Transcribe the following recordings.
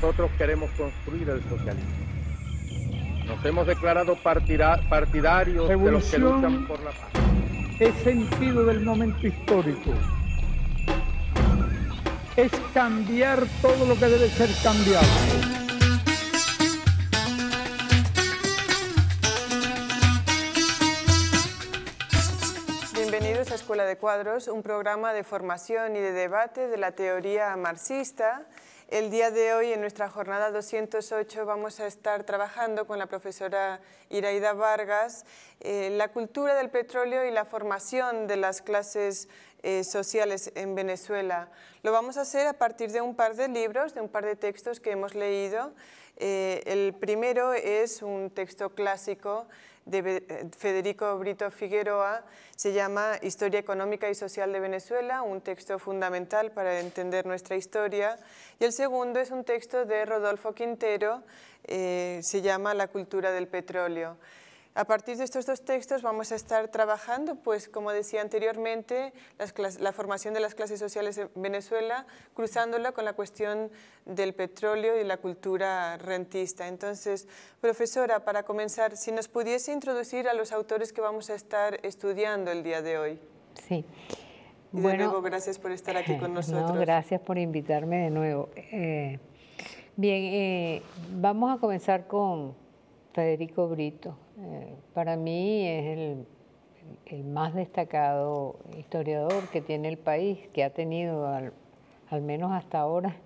nosotros queremos construir el socialismo. Nos hemos declarado partidarios de los que luchan por la paz. Es sentido del momento histórico. Es cambiar todo lo que debe ser cambiado. Bienvenidos a Escuela de Cuadros, un programa de formación y de debate de la teoría marxista el día de hoy, en nuestra jornada 208, vamos a estar trabajando con la profesora Iraida Vargas eh, la cultura del petróleo y la formación de las clases eh, sociales en Venezuela. Lo vamos a hacer a partir de un par de libros, de un par de textos que hemos leído. Eh, el primero es un texto clásico de eh, Federico Brito Figueroa se llama Historia Económica y Social de Venezuela, un texto fundamental para entender nuestra historia. Y el segundo es un texto de Rodolfo Quintero, eh, se llama La cultura del petróleo. A partir de estos dos textos vamos a estar trabajando, pues como decía anteriormente, la formación de las clases sociales en Venezuela, cruzándola con la cuestión del petróleo y la cultura rentista. Entonces, profesora, para comenzar, si nos pudiese introducir a los autores que vamos a estar estudiando el día de hoy. Sí. gracias por estar aquí con nosotros. gracias por invitarme de nuevo. Eh, bien, eh, vamos a comenzar con Federico Brito eh, para mí es el, más destacado historiador que tiene el país, que ha tenido al, menos hasta ahora,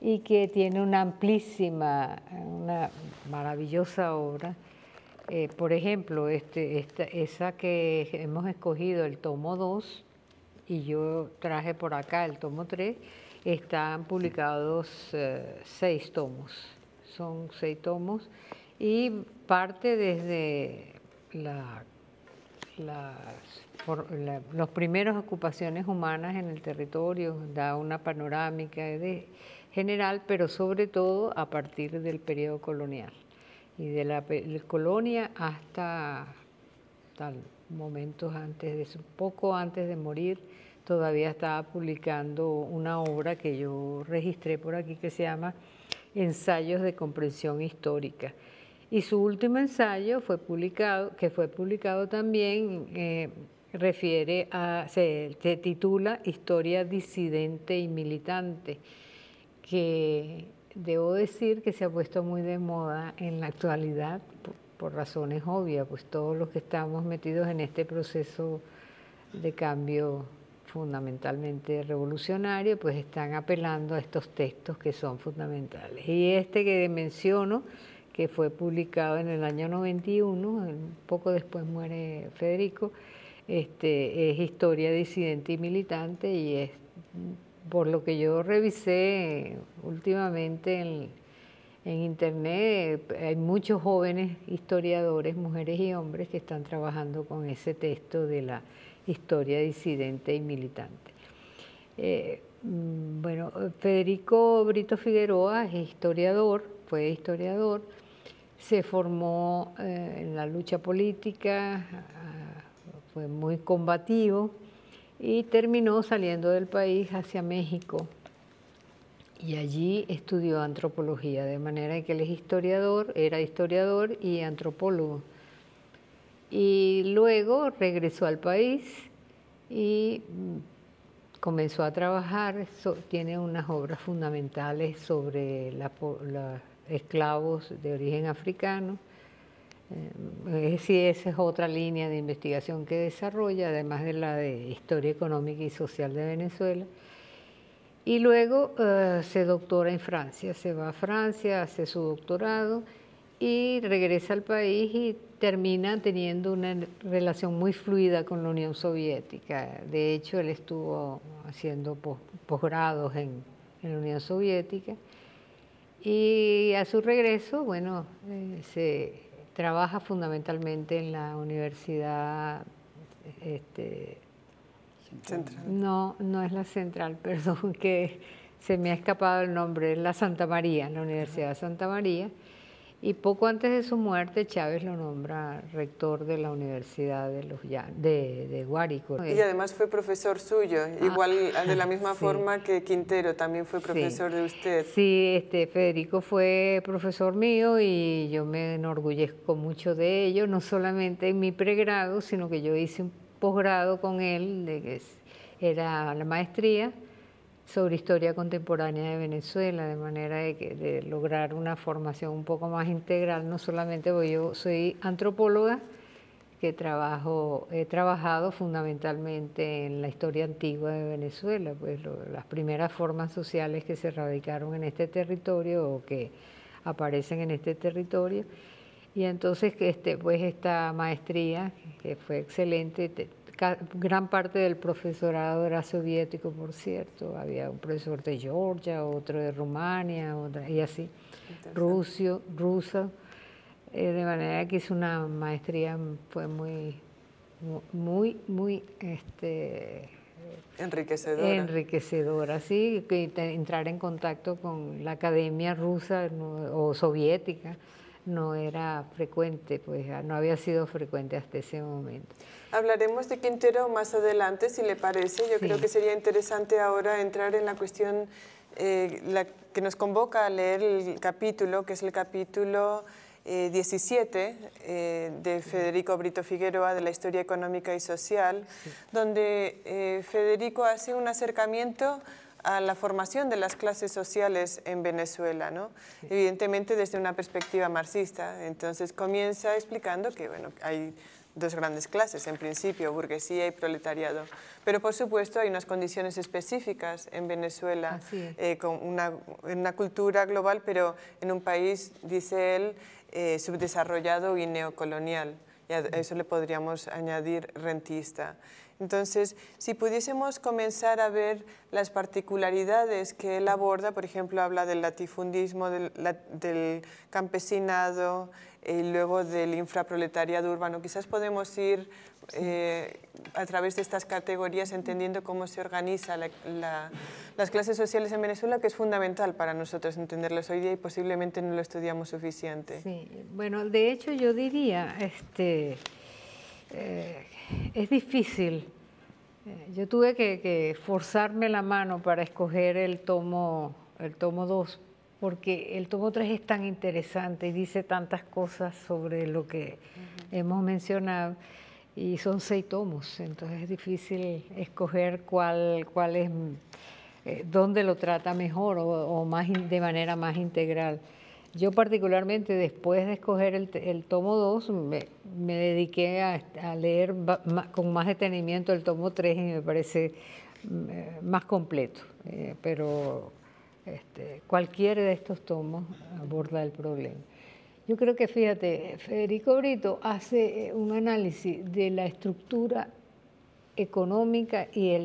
y que tiene una amplísima, una maravillosa obra. Eh, por ejemplo, este, esa que hemos escogido, el tomo 2, y yo traje por acá el tomo 3, están publicados eh, seis tomos, son seis tomos y parte desde las primeras los primeros ocupaciones humanas en el territorio, da una panorámica de, general, pero sobre todo a partir del periodo colonial y de la, colonia hasta momentos antes de poco antes de morir todavía estaba publicando una obra que yo registré por aquí que se llama Ensayos de comprensión histórica y su último ensayo fue publicado, que fue publicado también, eh, refiere a, se, titula Historia disidente y militante, que debo decir que se ha puesto muy de moda en la actualidad por, razones obvias, pues todos los que estamos metidos en este proceso de cambio fundamentalmente revolucionario, pues están apelando a estos textos que son fundamentales. Y este que menciono que fue publicado en el año 91, poco después muere Federico, este, es historia disidente y militante y es, por lo que yo revisé últimamente en, internet, hay muchos jóvenes historiadores, mujeres y hombres, que están trabajando con ese texto de la historia disidente y militante. Eh, mm, bueno, Federico Brito Figueroa es historiador, fue historiador, se formó eh, en la lucha política, ah, fue muy combativo y terminó saliendo del país hacia México. Y allí estudió antropología, de manera que él es historiador, era historiador y antropólogo. Y luego regresó al país y mm, comenzó a trabajar, tiene unas obras fundamentales sobre la esclavos de origen africano. Eh, es esa es otra línea de investigación que desarrolla, además de la de Historia Económica y Social de Venezuela. Y luego eh, se doctora en Francia, se va a Francia, hace su doctorado y regresa al país y termina teniendo una relación muy fluida con la Unión Soviética. De hecho, él estuvo haciendo posgrados en la Unión Soviética y a su regreso, bueno, eh, se trabaja fundamentalmente en la universidad. Este, central. No, no es la central, perdón, que se me ha escapado el nombre, es la Santa María, la Universidad de Santa María, y poco antes de su muerte, Chávez lo nombra rector de la Universidad de, los, de, Y además fue profesor suyo, ah, igual ah, de la misma forma que Quintero también fue profesor de usted. Sí, este, Federico fue profesor mío y yo me enorgullezco mucho de ello, no solamente en mi pregrado, sino que yo hice un posgrado con él, de que era la maestría sobre historia contemporánea de Venezuela, de manera de, lograr una formación un poco más integral, no solamente porque yo soy antropóloga, que trabajo, he trabajado fundamentalmente en la historia antigua de Venezuela, pues las primeras formas sociales que se radicaron en este territorio o que aparecen en este territorio. Y entonces este, pues esta maestría, que fue excelente, gran parte del profesorado era soviético, por cierto. Había un profesor de Georgia, otro de Rumania, y así, ruso rusa. Eh, de manera que hizo una maestría fue muy, muy, muy este, enriquecedora. Enriquecedora, sí, que entrar en contacto con la academia rusa o soviética no era frecuente, pues no había sido frecuente hasta ese momento. Hablaremos de Quintero más adelante, si le parece. Yo creo que sería interesante ahora entrar en la cuestión eh, que nos convoca a leer el capítulo, que es el capítulo 17 eh, eh, de Federico Brito Figueroa de la Historia Económica y Social, donde Federico hace un acercamiento a la formación de las clases sociales en Venezuela, ¿no? evidentemente desde una perspectiva marxista. Entonces comienza explicando que bueno, hay dos grandes clases, en principio, burguesía y proletariado. Pero, por supuesto, hay unas condiciones específicas en Venezuela, eh, con una, cultura global, pero en un país, dice él, eh, subdesarrollado y neocolonial. Y a eso le podríamos añadir rentista. Entonces, si pudiésemos comenzar a ver las particularidades que él aborda, por ejemplo, habla del latifundismo, del, campesinado eh, y luego del infraproletariado urbano, quizás podemos ir eh, a través de estas categorías entendiendo cómo se organiza las clases sociales en Venezuela, que es fundamental para nosotros entenderlas hoy día y posiblemente no lo estudiamos suficiente. Sí, bueno, de hecho yo diría, este... Eh, es difícil. Eh, yo tuve que, forzarme la mano para escoger el tomo, el tomo 2, porque el tomo 3 es tan interesante y dice tantas cosas sobre lo que hemos mencionado. Y son seis tomos, entonces es difícil escoger cuál, cuál es, eh, dónde lo trata mejor o, de manera más integral. Yo particularmente después de escoger el, tomo 2 me, dediqué a, leer con más detenimiento el tomo 3 y me parece mm, eh, más completo, eh, pero este, cualquiera de estos tomos aborda el problema. Yo creo que, fíjate, Federico Brito hace eh, un análisis de la estructura económica y,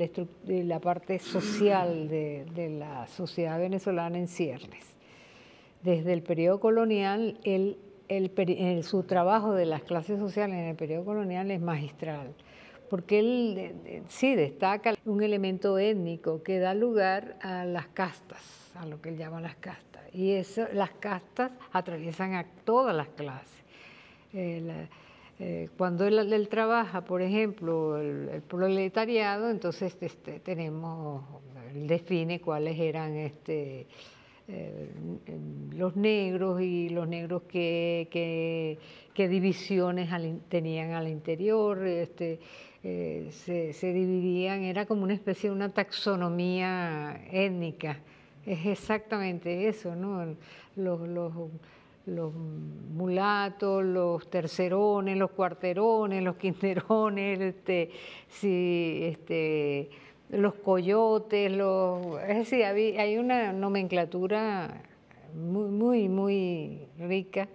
la parte social de, de la sociedad venezolana en ciernes desde el periodo colonial, el, su trabajo de las clases sociales en el periodo colonial es magistral, porque él sí destaca un elemento étnico que da lugar a las castas, a lo que él llama las castas, y eso, las castas atraviesan a todas las clases. Eh, eh, cuando él, trabaja, por ejemplo, el, proletariado, entonces este, tenemos, él define cuáles eran este, eh, los negros y los negros qué que, divisiones tenían al interior, este, eh, se, dividían, era como una especie de una taxonomía étnica. Es exactamente eso, ¿no? Los, los, mulatos, los tercerones, los cuarterones, los quinterones, este, este, los coyotes, los, es decir, hay una nomenclatura muy, muy, muy rica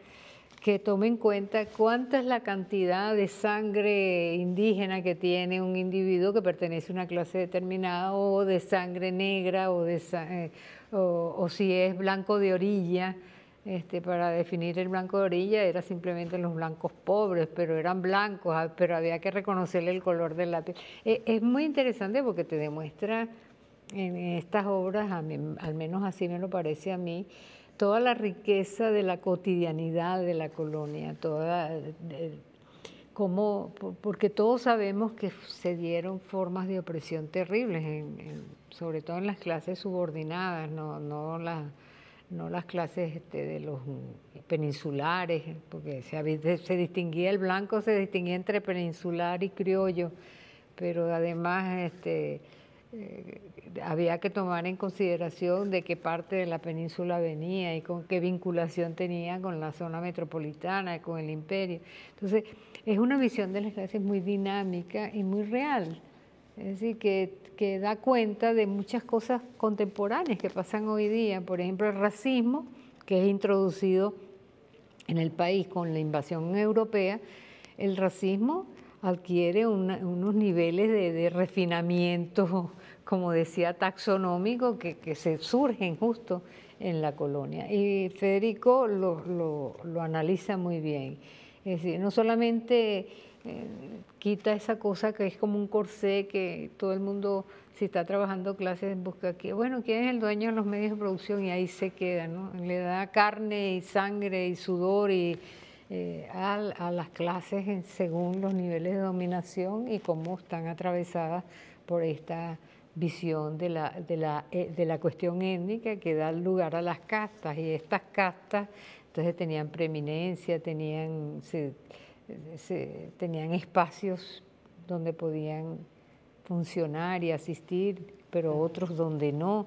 que toma en cuenta cuánta es la cantidad de sangre indígena que tiene un individuo que pertenece a una clase determinada o de sangre negra o, de, eh, o si es blanco de orilla. Este, para definir el blanco de orilla era simplemente los blancos pobres, pero eran blancos, ah, pero había que reconocerle el color del lápiz. Eh, es, muy interesante porque te demuestra en estas obras, al menos así me lo parece a mí, toda la riqueza de la cotidianidad de la colonia, toda, porque todos sabemos que se dieron formas de opresión terribles, sobre todo en las clases subordinadas, no, no las no las clases este, de los peninsulares, porque se, distinguía el blanco, se distinguía entre peninsular y criollo, pero además este, eh, había que tomar en consideración de qué parte de la península venía y con qué vinculación tenía con la zona metropolitana, y con el imperio. Entonces, es una visión de las clases muy dinámica y muy real es decir, que, da cuenta de muchas cosas contemporáneas que pasan hoy día. Por ejemplo, el racismo, que es introducido en el país con la invasión europea, el racismo adquiere unos niveles de, refinamiento, como decía, taxonómico, que, se surgen justo en la colonia. Y Federico lo, lo analiza muy bien. Es decir, no solamente eh, quita esa cosa que es como un corsé que todo el mundo, si está trabajando clases, en busca que Bueno, ¿quién es el dueño de los medios de producción? Y ahí se queda, ¿no? Le da carne y sangre y sudor y, eh, a, las clases en, según los niveles de dominación y cómo están atravesadas por esta visión de la, de la, eh, de la cuestión étnica que da lugar a las castas. Y estas castas entonces tenían preeminencia, tenían se, tenían espacios donde podían funcionar y asistir, pero otros donde no.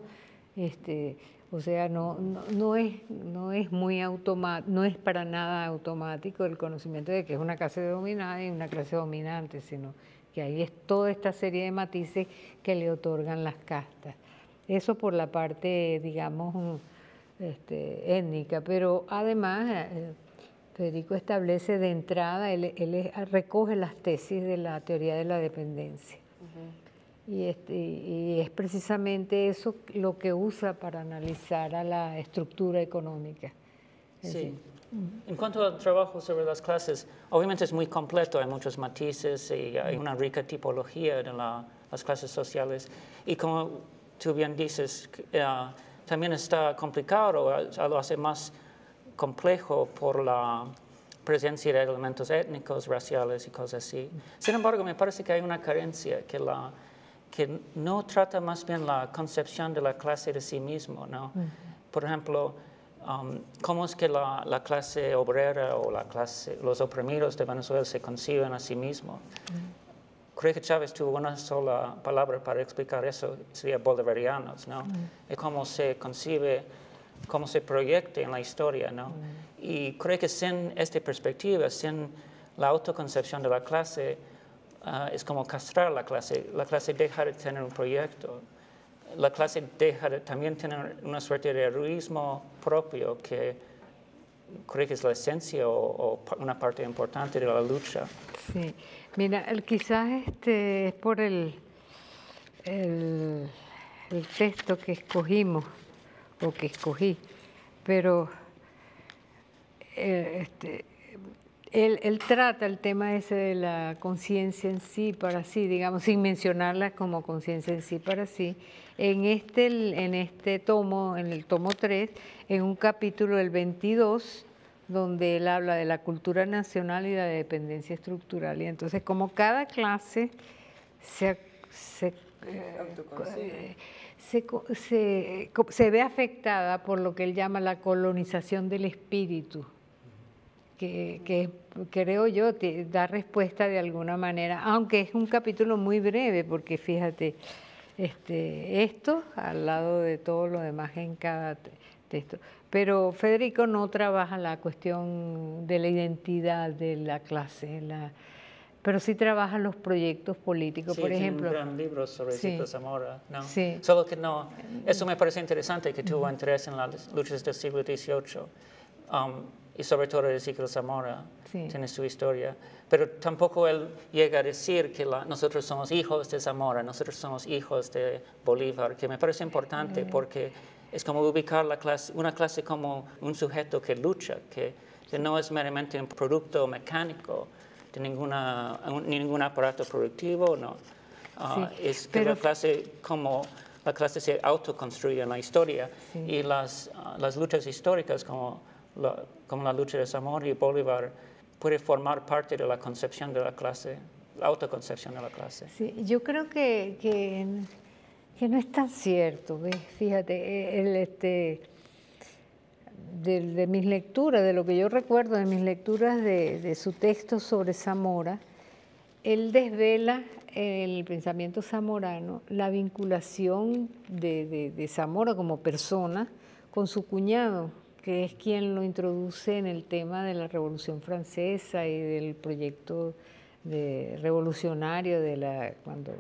Este, o sea, no, no, es, no es muy no es para nada automático el conocimiento de que es una clase dominada y una clase dominante, sino que ahí es toda esta serie de matices que le otorgan las castas. Eso por la parte, digamos, este, étnica, pero además eh, Federico establece de entrada, él, recoge las tesis de la teoría de la dependencia. Este, y, es precisamente eso lo que usa para analizar a la estructura económica. sí. En cuanto al trabajo sobre las clases, obviamente es muy completo, hay muchos matices y hay una rica tipología de las clases sociales. Y como tú bien dices, eh, también está complicado, lo hace más complejo por la presencia de elementos étnicos, raciales y cosas así. Sin embargo, me parece que hay una carencia, que, la, que no trata más bien la concepción de la clase de sí mismo. ¿no? Mm. Por ejemplo, um, cómo es que la, clase obrera o la clase, los oprimidos de Venezuela se conciben a sí mismos. Mm. Creo que Chávez tuvo una sola palabra para explicar eso, sería bolivarianos, ¿no? Mm. cómo se concibe cómo se proyecte en la historia, ¿no? Mm. Y creo que sin esta perspectiva, sin la autoconcepción de la clase, ah, es como castrar la clase. La clase deja de tener un proyecto. La clase deja de también tener una suerte de heroísmo propio que creo que es la esencia o, una parte importante de la lucha. Sí, mira, quizás este es por el, el texto que escogimos que escogí, pero eh, este, él, trata el tema ese de la conciencia en sí para sí, digamos, sin mencionarla como conciencia en sí para sí, en este, en este tomo, en el tomo 3, en un capítulo del 22, donde él habla de la cultura nacional y de la dependencia estructural. Y entonces, como cada clase se, se eh, se, se, se, ve afectada por lo que él llama la colonización del espíritu, que, creo yo da respuesta de alguna manera, aunque es un capítulo muy breve, porque fíjate, este, esto al lado de todo lo demás en cada texto. Pero Federico no trabaja la cuestión de la identidad de la clase, la, pero sí trabaja los proyectos políticos, por ejemplo. Sí, un gran libro sobre el Cito Zamora, ¿no? Sí. Solo que no, mm. eso me parece interesante que tuvo interés en las luchas del siglo XVIII um, y sobre todo el siglo Zamora, tiene su historia, pero tampoco él llega a decir que nosotros somos hijos de Zamora, nosotros somos hijos de Bolívar, que me parece importante mm. porque es como ubicar la una clase como un sujeto que lucha, que, que no es meramente un producto mecánico, ninguna, ningún aparato productivo, no. Ah, es pero... la clase como la clase se autoconstruye en la historia y las, ah, las, luchas históricas como la, como la lucha de Zamora y Bolívar puede formar parte de la concepción de la clase, la autoconcepción de la clase. Sí, yo creo que, que, que no es tan cierto, fíjate, e, el, este, de, mis lecturas, de lo que yo recuerdo de mis lecturas de, su texto sobre Zamora, él desvela el pensamiento zamorano la vinculación de, de, Zamora como persona con su cuñado, que es quien lo introduce en el tema de la Revolución Francesa y del proyecto de revolucionario de la cuando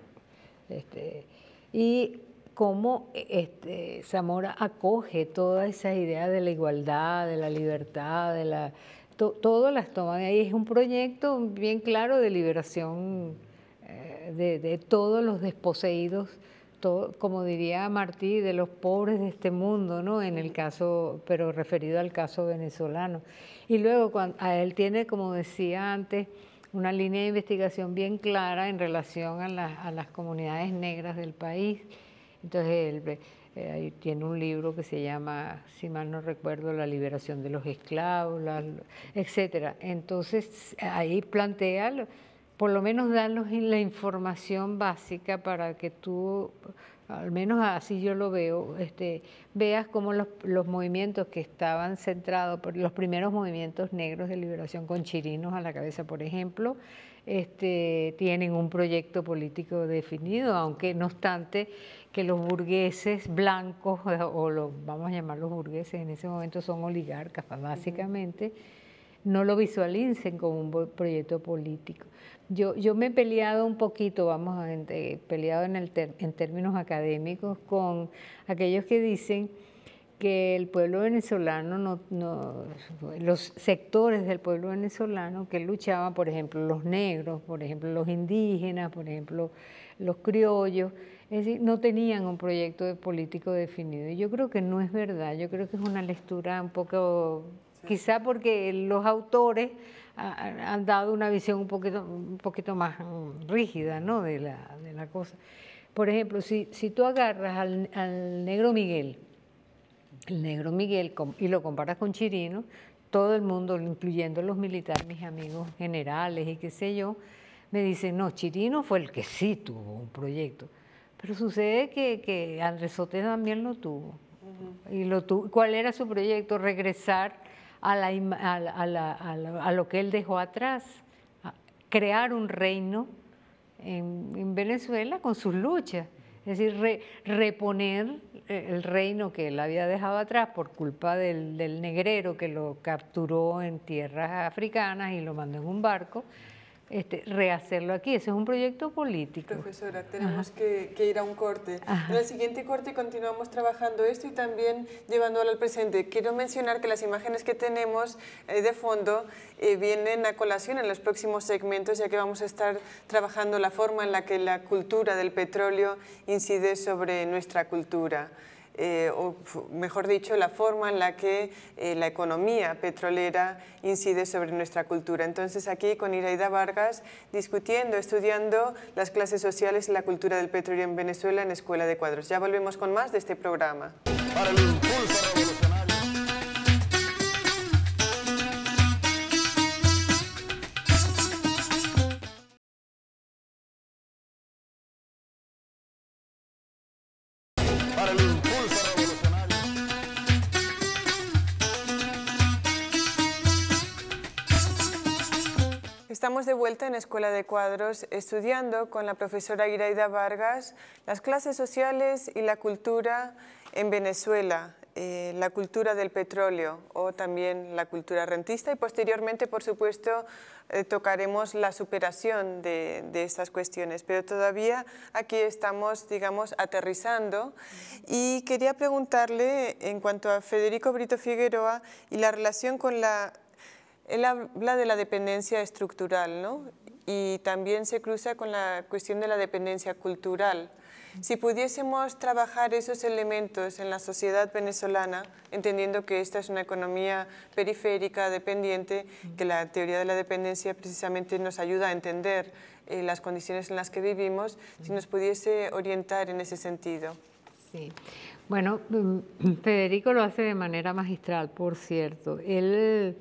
este, y cómo e, este, Zamora acoge toda esa idea de la igualdad, de la libertad, de la Todo las toman ahí. Es un proyecto bien claro de liberación eh, de, todos los desposeídos, como diría Martí, de los pobres de este mundo, ¿no? En el caso, pero referido al caso venezolano. Y luego a él tiene, como decía antes, una línea de investigación bien clara en relación a las comunidades negras del país entonces él eh, tiene un libro que se llama, si mal no recuerdo, La liberación de los esclavos, etcétera. Entonces ahí plantea, por lo menos danos la información básica para que tú, al menos así yo lo veo, este, veas cómo los, los movimientos que estaban centrados, los primeros movimientos negros de liberación con chirinos a la cabeza, por ejemplo, este, tienen un proyecto político definido, aunque no obstante que los burgueses blancos, o los, vamos a llamar los burgueses, en ese momento son oligarcas básicamente, no lo visualicen como un proyecto político. Yo, yo me he peleado un poquito, vamos, a, eh, peleado en términos académicos con aquellos que dicen que el pueblo venezolano, los sectores del pueblo venezolano que luchaban, por ejemplo, los negros, por ejemplo, los indígenas, por ejemplo, los criollos, no tenían un proyecto político definido. Y yo creo que no es verdad, yo creo que es una lectura un poco, quizá porque los autores han dado una visión un poquito, un poquito más mm, rígida de, la, cosa. Por ejemplo, si, tú agarras al negro Miguel, el negro Miguel y lo comparas con Chirino, todo el mundo, incluyendo los militares, mis amigos generales y qué sé yo, me dicen, no, Chirino fue el que sí tuvo un proyecto. Pero sucede que, Andrés Sote también lo tuvo. y lo tuvo. ¿Cuál era su proyecto? Regresar a, a, lo que él dejó atrás, crear un reino en, en Venezuela con sus luchas. Es decir, reponer eh, el reino que él había dejado atrás por culpa del, del negrero que lo capturó en tierras africanas y lo mandó en un barco este, rehacerlo aquí. Ese es un proyecto político. Profesora, tenemos que, ir a un corte. En el siguiente corte continuamos trabajando esto y también llevándolo al presente. Quiero mencionar que las imágenes que tenemos eh, de fondo eh, vienen a colación en los próximos segmentos, ya que vamos a estar trabajando la forma en la que la cultura del petróleo incide sobre nuestra cultura. Eh, o mejor dicho, la forma en la que eh, la economía petrolera incide sobre nuestra cultura. Entonces aquí con Iraida Vargas discutiendo, estudiando las clases sociales y la cultura del petróleo en Venezuela en Escuela de Cuadros. Ya volvemos con más de este programa. Estamos de vuelta en Escuela de Cuadros estudiando con la profesora Iraida Vargas las clases sociales y la cultura en Venezuela, eh, la cultura del petróleo o también la cultura rentista y posteriormente, por supuesto, eh, tocaremos la superación de, estas cuestiones. Pero todavía aquí estamos, digamos, aterrizando y quería preguntarle en cuanto a Federico Brito Figueroa y la relación con la él habla de la dependencia estructural, ¿no? Y también se cruza con la cuestión de la dependencia cultural. Si pudiésemos trabajar esos elementos en la sociedad venezolana, entendiendo que esta es una economía periférica, dependiente, que la teoría de la dependencia precisamente nos ayuda a entender eh, las condiciones en las que vivimos, si nos pudiese orientar en ese sentido. Sí. Bueno, mm, Federico lo hace de manera magistral, por cierto. Él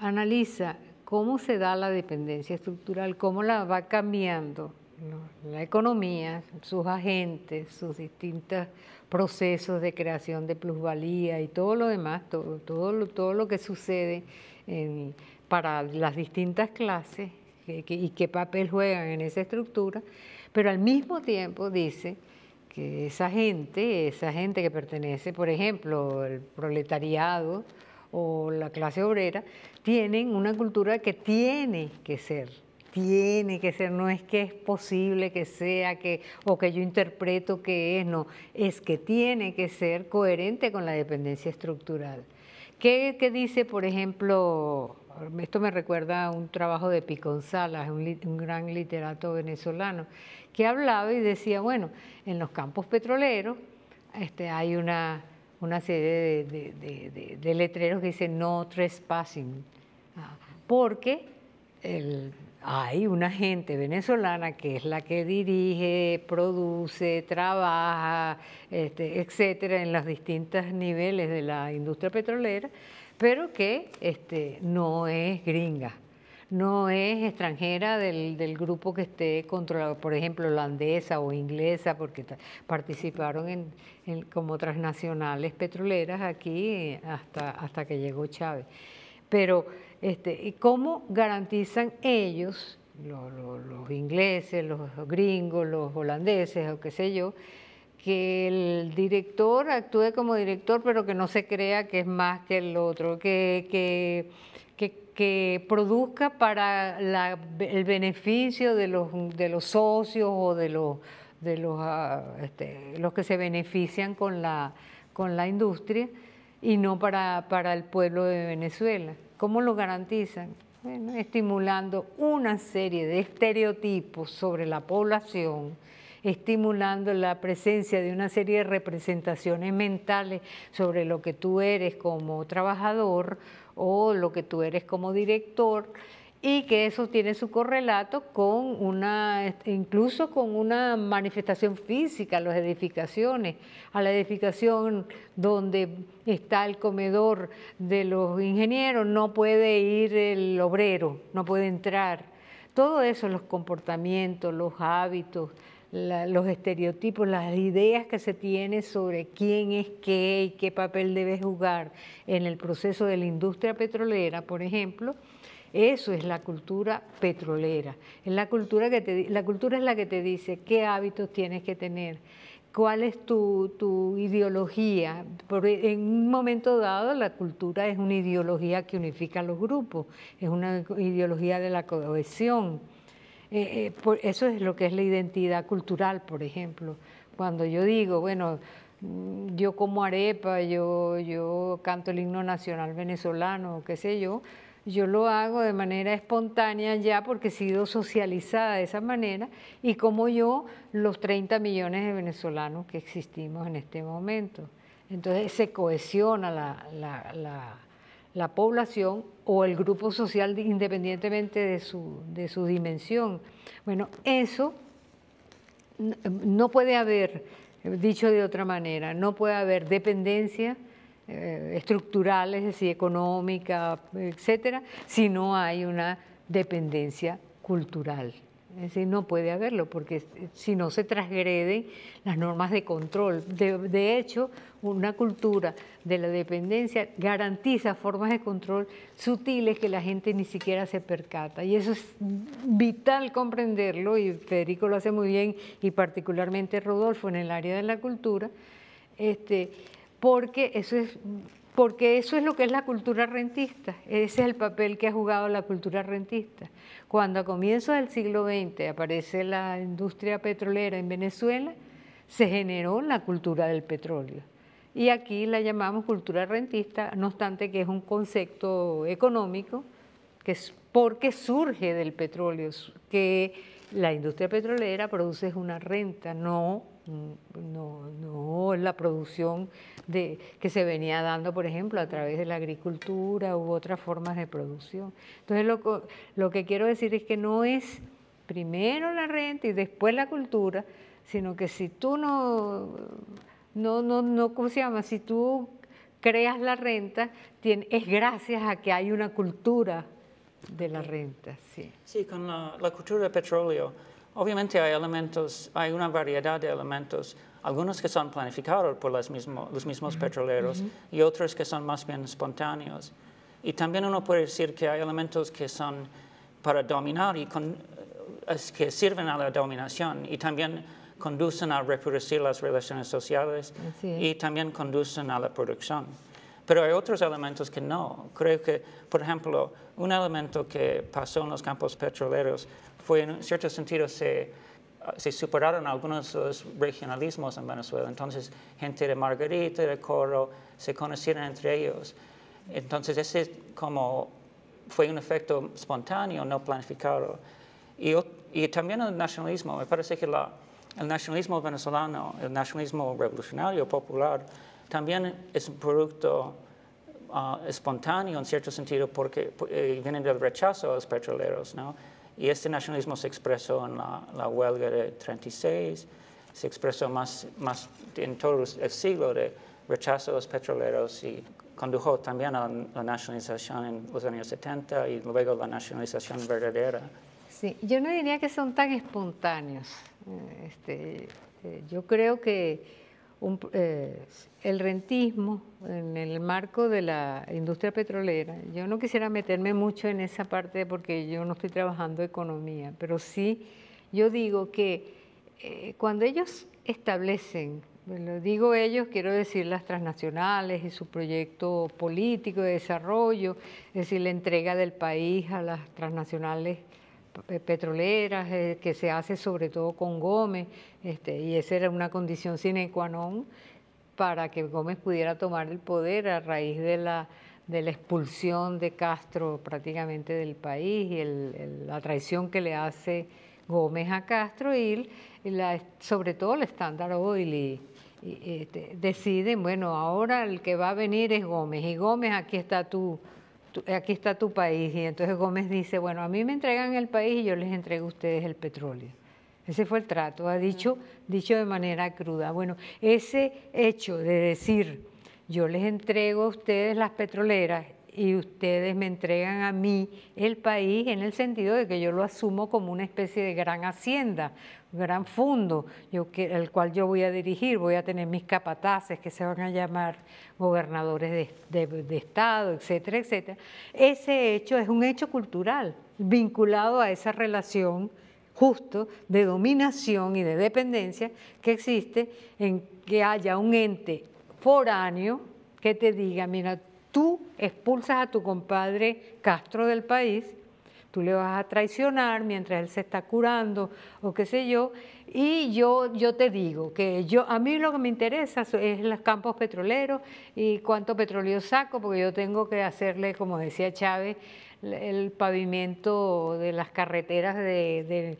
analiza cómo se da la dependencia estructural, cómo la va cambiando la economía, sus agentes, sus distintos procesos de creación de plusvalía y todo lo demás, todo, todo, lo, que sucede para las distintas clases y qué papel juegan en esa estructura, pero al mismo tiempo dice que esa gente, esa gente que pertenece, por ejemplo, el proletariado, o la clase obrera, tienen una cultura que tiene que ser, tiene que ser, no es que es posible que sea que o que yo interpreto que es, no, es que tiene que ser coherente con la dependencia estructural. ¿Qué, dice, por ejemplo, esto me recuerda a un trabajo de Piconzalas, un, un gran literato venezolano, que hablaba y decía, bueno, en los campos petroleros este, hay una una serie de, letreros que dicen no trespassing, ah, porque hay una gente venezolana que es la que dirige, produce, trabaja, etc., este, etcétera, en los distintos niveles de la industria petrolera, pero que este, no es gringa no es extranjera del, grupo que esté controlado, por ejemplo, holandesa o inglesa, porque participaron en, como transnacionales petroleras aquí eh, hasta, hasta que llegó Chávez. Pero, este, ¿cómo garantizan ellos, los, ingleses, los gringos, los holandeses o qué sé yo, que el director actúe como director, pero que no se crea que es más que el otro, que, que que produzca para el beneficio de los, socios o de los, ah, este, que se benefician con la, industria y no para, el pueblo de Venezuela. ¿Cómo lo garantizan? estimulando una serie de estereotipos sobre la población, estimulando la presencia de una serie de representaciones mentales sobre lo que tú eres como trabajador, o lo que tú eres como director y que eso tiene su correlato con una, este, incluso con una manifestación física las edificaciones, a la edificación donde está el comedor de los ingenieros, no puede ir el obrero, no puede entrar. Todo eso, los comportamientos, los hábitos, los estereotipos, las ideas que se tiene sobre quién es qué y qué papel debe jugar en el proceso de la industria petrolera, por ejemplo, eso es la cultura petrolera. la cultura que la cultura es la que te dice qué hábitos tienes que tener, cuál es tu, tu ideología. E, en un momento dado, la cultura es una ideología que unifica a los grupos, es una ideología de la cohesión eh, eh, eso es lo que es la identidad cultural, por ejemplo. Cuando yo digo, bueno, mm, yo como arepa, yo, yo canto el himno nacional venezolano, qué sé yo, yo lo hago de manera espontánea ya porque he sido socializada de esa manera y como yo los 30 millones de venezolanos que existimos en este momento. Entonces se cohesiona la, la la población o el grupo social independientemente de su, de su dimensión. Bueno, eso no puede haber, eh, dicho de otra manera, no puede haber dependencia eh, estructural, es decir, económica, etcétera, si no hay una dependencia cultural. Es decir, no puede haberlo, porque si no se transgreden las normas de control. De, hecho, una cultura de la dependencia garantiza formas de control sutiles que la gente ni siquiera se percata. Y eso es vital comprenderlo, y Federico lo hace muy bien, y particularmente Rodolfo en el área de la cultura. Este, porque eso es porque eso es lo que es la cultura rentista, ese es el papel que ha jugado la cultura rentista. Cuando a comienzos del siglo XX aparece la industria petrolera en Venezuela, se generó la cultura del petróleo. Y aquí la llamamos cultura rentista, no obstante que es un concepto económico, que es porque surge del petróleo, que la industria petrolera produce una renta, no no, no, la producción de, que se venía dando, por ejemplo, a través de la agricultura u otras formas de producción. Entonces, lo, lo que quiero decir es que no es primero la renta y después la cultura, sino que si tú no, no, no, no ¿cómo se llama? Si tú creas la renta, es gracias a que hay una cultura de la renta. Sí, con la, la cultura del petróleo Obviamente hay elementos, hay una variedad de elementos, algunos que son planificados por los, mismos petroleros y otros que son más bien espontáneos. Y también uno puede decir que hay elementos que son para dominar y eh, que sirven a la dominación y también conducen a reproducir las relaciones sociales y también conducen a la producción. Pero hay otros elementos que no. Creo que, por ejemplo, un elemento que pasó en los campos petroleros fue en cierto sentido se, ah, superaron algunos regionalismos en Venezuela. Entonces, gente de Margarita, de Coro, se conocieron entre ellos. Entonces, ese como fue un efecto espontáneo, no planificado. Y, también el nacionalismo, me parece que el nacionalismo venezolano, el nacionalismo revolucionario, popular, también es un producto ah, espontáneo en cierto sentido porque eh, viene del rechazo a los petroleros, ¿no? Y este nacionalismo se expresó en la, huelga de 36, se expresó más, más en todo el siglo de rechazo a los petroleros y condujo también a la nacionalización en los años 70 y luego la nacionalización verdadera. Sí, yo no diría que son tan espontáneos. Este, eh, yo creo que eh, el rentismo en el marco de la industria petrolera. Yo no quisiera meterme mucho en esa parte porque yo no estoy trabajando economía, pero sí yo digo que eh, cuando ellos establecen, lo digo ellos, quiero decir las transnacionales y su proyecto político de desarrollo, es decir, la entrega del país a las transnacionales petroleras eh, que se hace sobre todo con Gómez, este, y esa era una condición sine qua non para que Gómez pudiera tomar el poder a raíz de la, expulsión de Castro prácticamente del país y la traición que le hace Gómez a Castro y sobre todo el estándar Oil y, este, deciden, bueno, ahora el que va a venir es Gómez y Gómez aquí está tú aquí está tu país. Y entonces Gómez dice, bueno, a mí me entregan el país y yo les entrego a ustedes el petróleo. Ese fue el trato, ha dicho, dicho de manera cruda. Bueno, ese hecho de decir, yo les entrego a ustedes las petroleras y ustedes me entregan a mí el país en el sentido de que yo lo asumo como una especie de gran hacienda, gran fondo, el cual yo voy a dirigir, voy a tener mis capataces que se van a llamar gobernadores de Estado, etcétera, etcétera. Ese hecho es un hecho cultural vinculado a esa relación justo de dominación y de dependencia que existe en que haya un ente foráneo que te diga, mira, tú expulsas a tu compadre Castro del país tú le vas a traicionar mientras él se está curando o qué sé yo. Y yo, yo te digo que yo, a mí lo que me interesa es los campos petroleros y cuánto petróleo saco, porque yo tengo que hacerle, como decía Chávez, el pavimento de las carreteras de,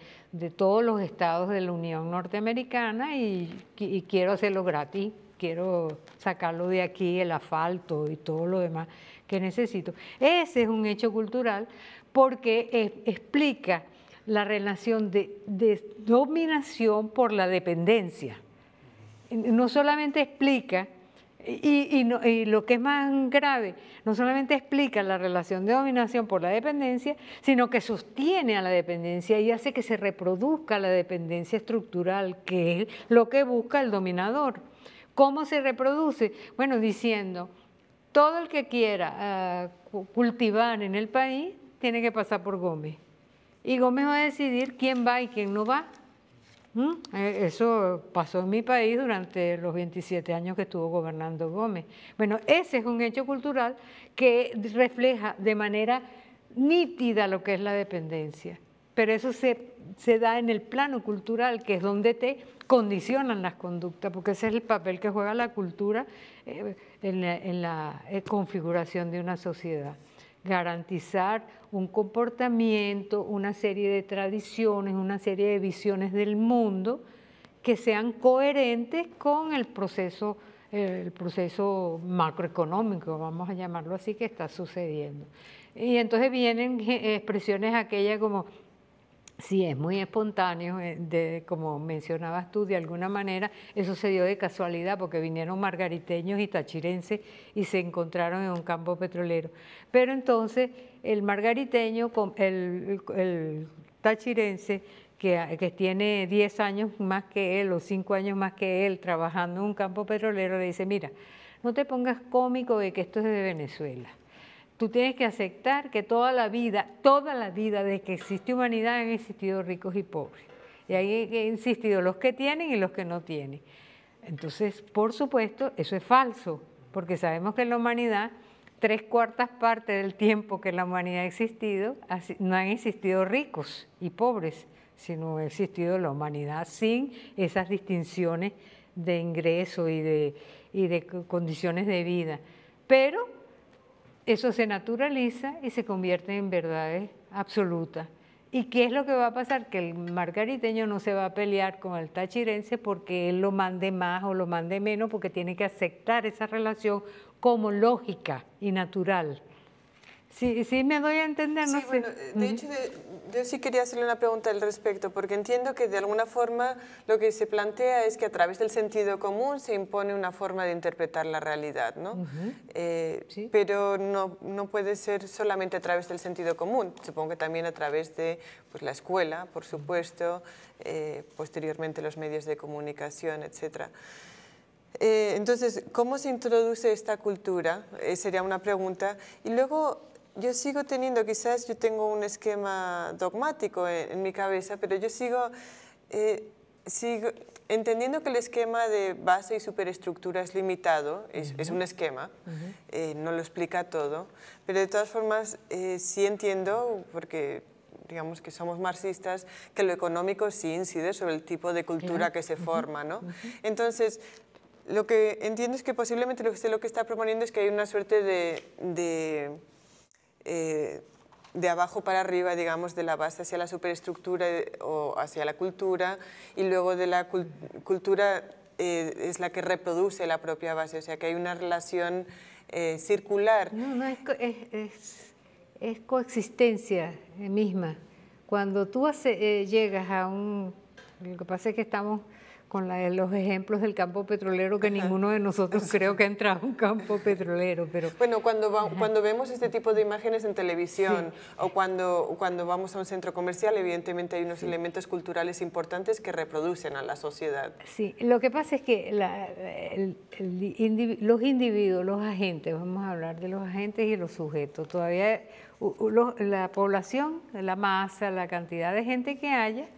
todos los estados de la Unión Norteamericana y, y quiero hacerlo gratis quiero sacarlo de aquí, el asfalto y todo lo demás que necesito. Ese es un hecho cultural porque eh, explica la relación de, dominación por la dependencia. No solamente explica, y, lo que es más grave, no solamente explica la relación de dominación por la dependencia, sino que sostiene a la dependencia y hace que se reproduzca la dependencia estructural, que es lo que busca el dominador. ¿Cómo se reproduce? Bueno, diciendo, todo el que quiera ah, cultivar en el país tiene que pasar por Gómez. Y Gómez va a decidir quién va y quién no va. ¿Mm? Eh, eso pasó en mi país durante los 27 años que estuvo gobernando Gómez. Bueno, ese es un hecho cultural que refleja de manera nítida lo que es la dependencia. Pero eso se, se da en el plano cultural, que es donde te condicionan las conductas, porque ese es el papel que juega la cultura eh, en la eh, configuración de una sociedad garantizar un comportamiento, una serie de tradiciones, una serie de visiones del mundo que sean coherentes con el proceso, eh, el proceso macroeconómico, vamos a llamarlo así, que está sucediendo. Y entonces vienen expresiones aquellas como Sí, es muy espontáneo, eh, como mencionabas tú, de alguna manera eso se dio de casualidad porque vinieron margariteños y tachirenses y se encontraron en un campo petrolero. Pero entonces el margariteño, el, tachirense, que, que, tiene 10 años más que él o 5 años más que él trabajando en un campo petrolero, le dice, mira, no te pongas cómico de que esto es de Venezuela tú tienes que aceptar que toda la vida, toda la vida de que existe humanidad han existido ricos y pobres. Y ahí he insistido, los que tienen y los que no tienen. Entonces, por supuesto, eso es falso, porque sabemos que en la humanidad, tres cuartas partes del tiempo que la humanidad ha existido, no han existido ricos y pobres, sino ha existido la humanidad sin esas distinciones de ingreso y de, y de condiciones de vida. Pero eso se naturaliza y se convierte en verdades absolutas. ¿Y qué es lo que va a pasar? Que el margariteño no se va a pelear con el tachirense porque él lo mande más o lo mande menos, porque tiene que aceptar esa relación como lógica y natural. Sí, sí, me doy a entender. No sí, bueno, de hecho, yo sí quería hacerle una pregunta al respecto, porque entiendo que de alguna forma lo que se plantea es que a través del sentido común se impone una forma de interpretar la realidad, ¿no? Eh, ¿Sí? Pero no, no, puede ser solamente a través del sentido común, supongo que también a través de pues, la escuela, por supuesto, eh, posteriormente los medios de comunicación, etcétera. Eh, entonces, ¿cómo se introduce esta cultura? sería una pregunta. Y luego, yo sigo teniendo, quizás yo tengo un esquema dogmático en, mi cabeza, pero yo sigo, eh, sigo, entendiendo que el esquema de base y superestructura es limitado, es, un esquema, eh, no lo explica todo, pero de todas formas eh, sí entiendo, porque digamos que somos marxistas, que lo económico sí incide sobre el tipo de cultura que se forma. ¿no? Entonces, lo que entiendo es que posiblemente lo que usted lo que está proponiendo es que hay una suerte de eh, de abajo para arriba, digamos, de la base hacia la superestructura eh, o hacia la cultura, y luego de la cultura eh, es la que reproduce la propia base, o sea que hay una relación circular. No, no, es, coexistencia misma. Cuando tú llegas a un... Lo que pasa es que estamos con los ejemplos del campo petrolero, que ninguno de nosotros creo que ha entrado a un campo petrolero. Pero... Bueno, cuando, cuando vemos este tipo de imágenes en televisión o cuando, cuando vamos a un centro comercial, evidentemente hay unos elementos culturales importantes que reproducen a la sociedad. Sí, lo que pasa es que los individuos, los agentes, vamos a hablar de los agentes y los sujetos, todavía la población, la masa, la cantidad de gente que haya,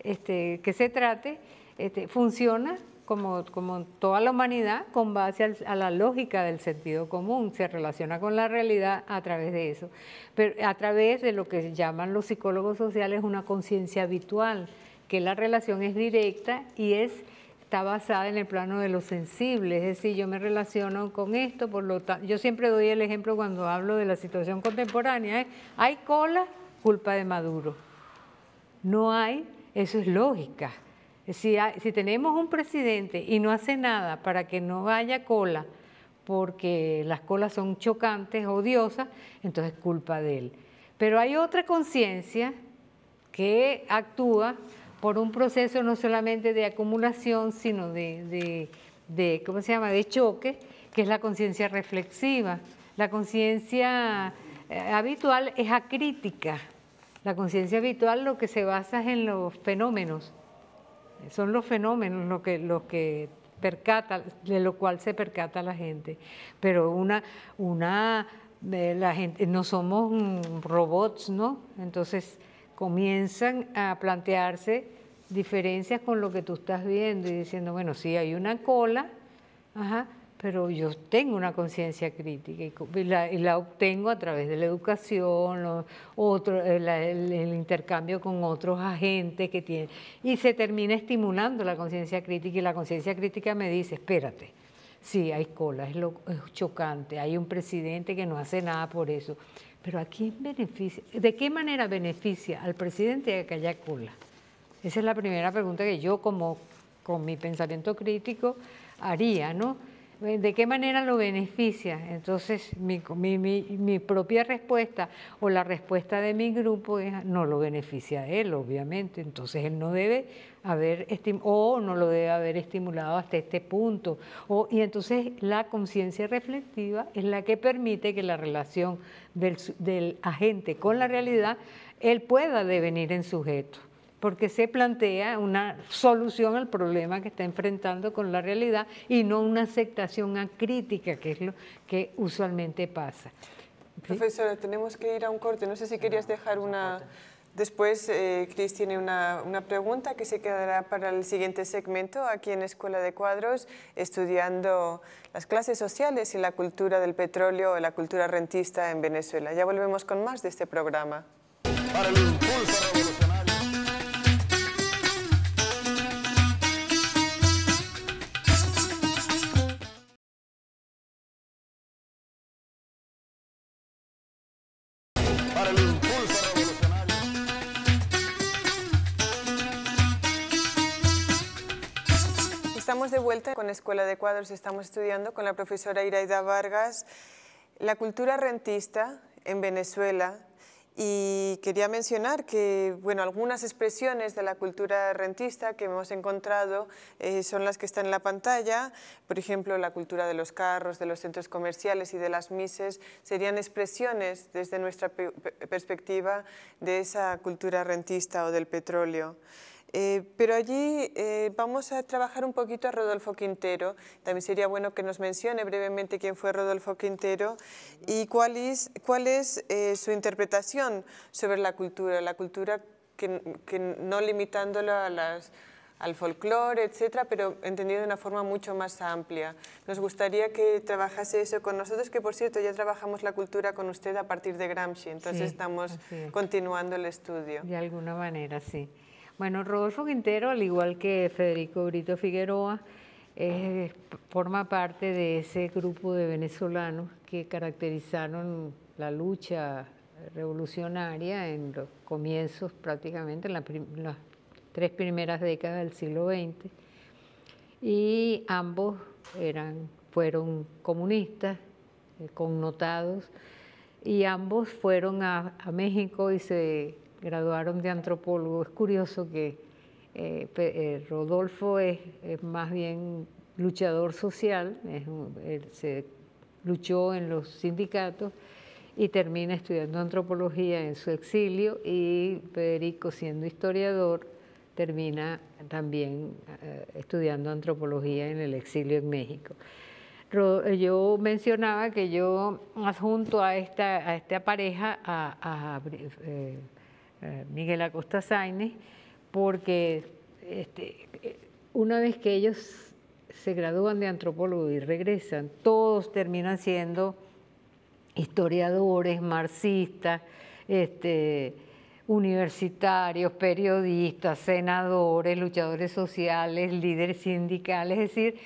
este, que se trate, este, funciona como, toda la humanidad con base a la lógica del sentido común, se relaciona con la realidad a través de eso, pero a través de lo que llaman los psicólogos sociales una conciencia habitual, que la relación es directa y es está basada en el plano de lo sensible, es decir, yo me relaciono con esto, por lo tanto, yo siempre doy el ejemplo cuando hablo de la situación contemporánea, ¿eh? hay cola, culpa de Maduro. No hay, eso es lógica. Si, tenemos un presidente y no hace nada para que no haya cola, porque las colas son chocantes, odiosas, entonces es culpa de él. Pero hay otra conciencia que actúa por un proceso no solamente de acumulación, sino de, ¿cómo se llama?, de choque, que es la conciencia reflexiva. La conciencia eh, habitual es acrítica. La conciencia habitual lo que se basa es en los fenómenos, eh, son los fenómenos los que, los que percata, de lo cual se percata la gente. Pero una, una, eh, la gente, no somos mm, robots, ¿no? Entonces comienzan a plantearse diferencias con lo que tú estás viendo y diciendo, bueno, sí, hay una cola, ajá, pero yo tengo una conciencia crítica y la, obtengo a través de la educación, eh, el, intercambio con otros agentes que tienen. Y se termina estimulando la conciencia crítica y la conciencia crítica me dice, espérate, sí, hay cola, es, lo, chocante, hay un presidente que no hace nada por eso, pero ¿a quién beneficia? ¿De qué manera beneficia al presidente que haya cola? Esa es la primera pregunta que yo como con mi pensamiento crítico haría, ¿no? ¿De qué manera lo beneficia? Entonces, mi, propia respuesta o la respuesta de mi grupo es, no lo beneficia a él, obviamente. Entonces, él no debe haber, o no lo debe haber estimulado hasta este punto. y entonces, la conciencia reflectiva es la que permite que la relación del, del agente con la realidad, él pueda devenir en sujeto porque se plantea una solución al problema que está enfrentando con la realidad y no una aceptación a crítica, que es lo que usualmente pasa. Profesora, tenemos que ir a un corte. No sé si querías dejar una... Después, eh, Cris tiene una, pregunta que se quedará para el siguiente segmento aquí en Escuela de Cuadros, estudiando las clases sociales y la cultura del petróleo, o la cultura rentista en Venezuela. Ya volvemos con más de este programa. vuelta con Escuela de Cuadros, estamos estudiando con la profesora Iraida Vargas la cultura rentista en Venezuela y quería mencionar que bueno, algunas expresiones de la cultura rentista que hemos encontrado eh, son las que están en la pantalla, por ejemplo, la cultura de los carros, de los centros comerciales y de las mises, serían expresiones desde nuestra perspectiva de esa cultura rentista o del petróleo. Eh, pero allí eh, vamos a trabajar un poquito a Rodolfo Quintero. También sería bueno que nos mencione brevemente quién fue Rodolfo Quintero y cuál es, eh, su interpretación sobre la cultura, la cultura que, no limitándola al folclore, etcétera, pero entendida de una forma mucho más amplia. Nos gustaría que trabajase eso con nosotros, que por cierto ya trabajamos la cultura con usted a partir de Gramsci, entonces estamos continuando el estudio. De alguna manera, sí. Bueno, Rodolfo Quintero, al igual que Federico Brito Figueroa, eh, forma parte de ese grupo de venezolanos que caracterizaron la lucha revolucionaria en los comienzos prácticamente, en las tres primeras décadas del siglo XX. Y ambos eran, fueron comunistas, eh, connotados, y ambos fueron a México y se graduaron de antropólogo. Es curioso que eh, eh, Rodolfo es, más bien luchador social, se luchó en los sindicatos y termina estudiando antropología en su exilio y Federico siendo historiador termina también eh, estudiando antropología en el exilio en México. Yo mencionaba que yo adjunto a esta, a esta pareja a, eh, Miguel Acosta Sainz, porque este, eh, una vez que ellos se gradúan de antropólogo y regresan, todos terminan siendo historiadores, marxistas, este, universitarios, periodistas, senadores, luchadores sociales, líderes sindicales, es decir,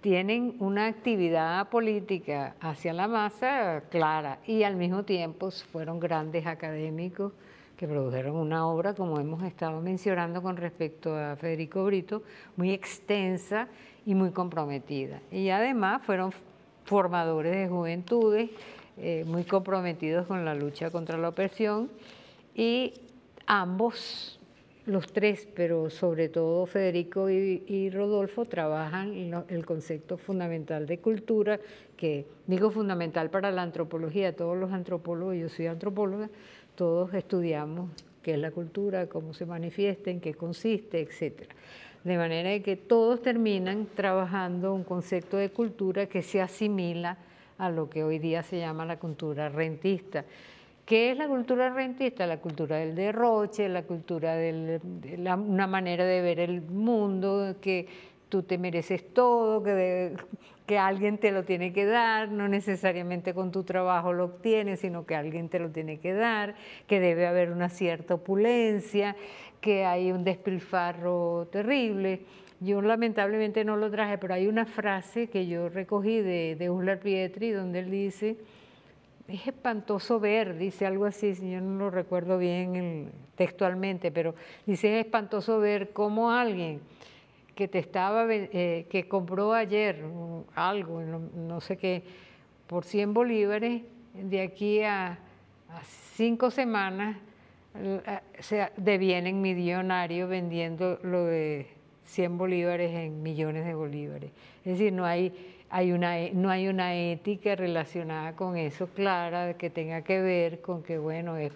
tienen una actividad política hacia la masa clara y al mismo tiempo fueron grandes académicos que produjeron una obra, como hemos estado mencionando con respecto a Federico Brito, muy extensa y muy comprometida. Y además fueron formadores de juventudes, eh, muy comprometidos con la lucha contra la opresión y ambos, los tres, pero sobre todo Federico y, Rodolfo, trabajan el concepto fundamental de cultura, que digo fundamental para la antropología, todos los antropólogos, yo soy antropóloga, todos estudiamos qué es la cultura, cómo se manifiesta, en qué consiste, etc. De manera que todos terminan trabajando un concepto de cultura que se asimila a lo que hoy día se llama la cultura rentista. ¿Qué es la cultura rentista? La cultura del derroche, la cultura de una manera de ver el mundo, que tú te mereces todo, que que alguien te lo tiene que dar, no necesariamente con tu trabajo lo obtienes, sino que alguien te lo tiene que dar, que debe haber una cierta opulencia, que hay un despilfarro terrible. Yo lamentablemente no lo traje, pero hay una frase que yo recogí de, de Uslar Pietri donde él dice, es espantoso ver, dice algo así, yo no lo recuerdo bien textualmente, pero dice, es espantoso ver cómo alguien que te estaba, eh, que compró ayer algo, no, sé qué, por 100 bolívares, de aquí a, cinco semanas eh, se devienen millonario vendiendo lo de 100 bolívares en millones de bolívares. Es decir, no hay, hay una, e, no hay una ética relacionada con eso clara que tenga que ver con que, bueno, es,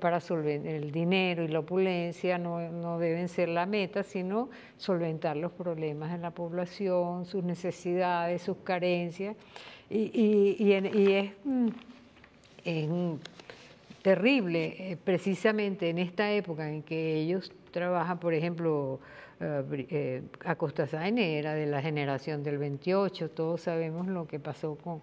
para solventar el dinero y la opulencia, no, deben ser la meta, sino solventar los problemas en la población, sus necesidades, sus carencias. Y, es, mm, es terrible, eh, precisamente en esta época en que ellos trabajan, por ejemplo, eh, Acosta Saene era de la generación del 28, todos sabemos lo que pasó con,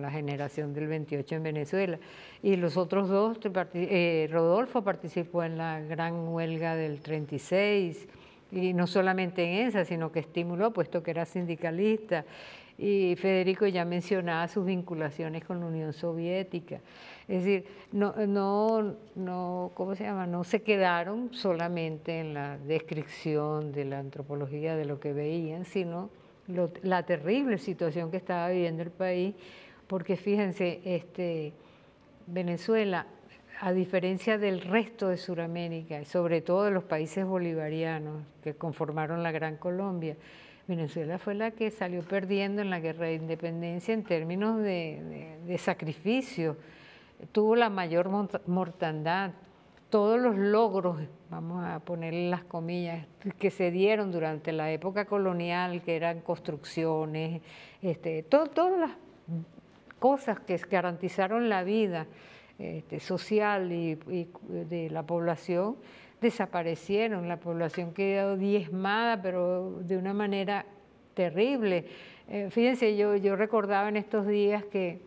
la generación del 28 en Venezuela. Y los otros dos, eh, Rodolfo participó en la gran huelga del 36, y no solamente en esa, sino que estimuló, puesto que era sindicalista. Y Federico ya mencionaba sus vinculaciones con la Unión Soviética. Es decir, no, no, no, ¿cómo se llama? No se quedaron solamente en la descripción de la antropología de lo que veían, sino la terrible situación que estaba viviendo el país, porque fíjense, este, Venezuela, a diferencia del resto de Sudamérica, y sobre todo de los países bolivarianos que conformaron la Gran Colombia, Venezuela fue la que salió perdiendo en la guerra de independencia en términos de sacrificio tuvo la mayor mortandad. Todos los logros, vamos a ponerle las comillas, que se dieron durante la época colonial, que eran construcciones, este, todas las cosas que garantizaron la vida este, social y, de la población, desaparecieron, la población quedó diezmada, pero de una manera terrible. Eh, fíjense, yo, yo recordaba en estos días que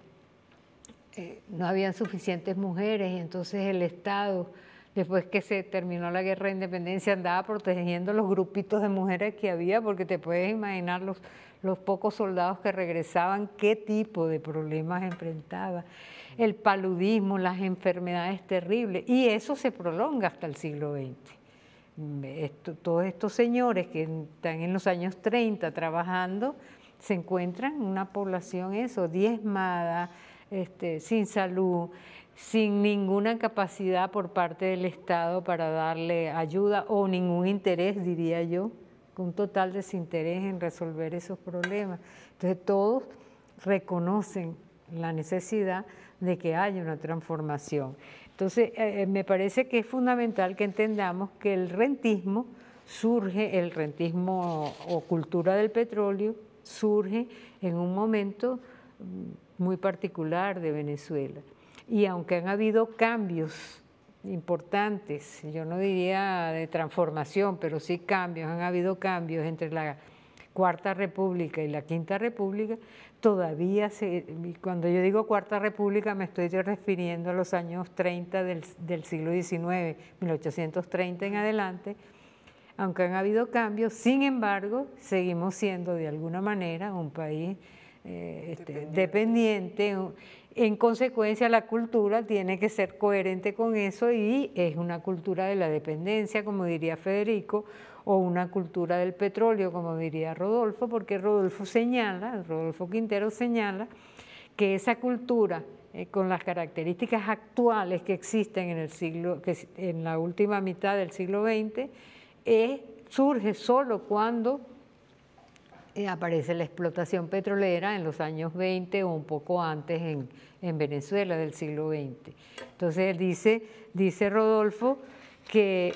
eh, no habían suficientes mujeres y entonces el Estado, después que se terminó la guerra de independencia, andaba protegiendo los grupitos de mujeres que había, porque te puedes imaginar los, los pocos soldados que regresaban, qué tipo de problemas enfrentaba, el paludismo, las enfermedades terribles, y eso se prolonga hasta el siglo XX. todos estos señores que están en los años 30 trabajando, se encuentran una población eso, diezmada, este, sin salud, sin ninguna capacidad por parte del Estado para darle ayuda o ningún interés, diría yo, un total desinterés en resolver esos problemas. Entonces todos reconocen la necesidad de que haya una transformación. Entonces eh, eh, me parece que es fundamental que entendamos que el rentismo surge, el rentismo o cultura del petróleo surge en un momento mm, muy particular de Venezuela. Y aunque han habido cambios importantes, yo no diría de transformación, pero sí cambios, han habido cambios entre la Cuarta República y la Quinta República, todavía se, cuando yo digo Cuarta República me estoy refiriendo a los años 30 del, del siglo XIX, 1830 en adelante, aunque han habido cambios, sin embargo, seguimos siendo de alguna manera un país eh, este, dependiente. En consecuencia, la cultura tiene que ser coherente con eso y es una cultura de la dependencia, como diría Federico, o una cultura del petróleo, como diría Rodolfo, porque Rodolfo señala, Rodolfo Quintero señala, que esa cultura eh, con las características actuales que existen en el siglo, que en la última mitad del siglo XX, eh, surge solo cuando eh, aparece la explotación petrolera en los años 20 o un poco antes en, Venezuela del siglo XX. Entonces dice, dice Rodolfo que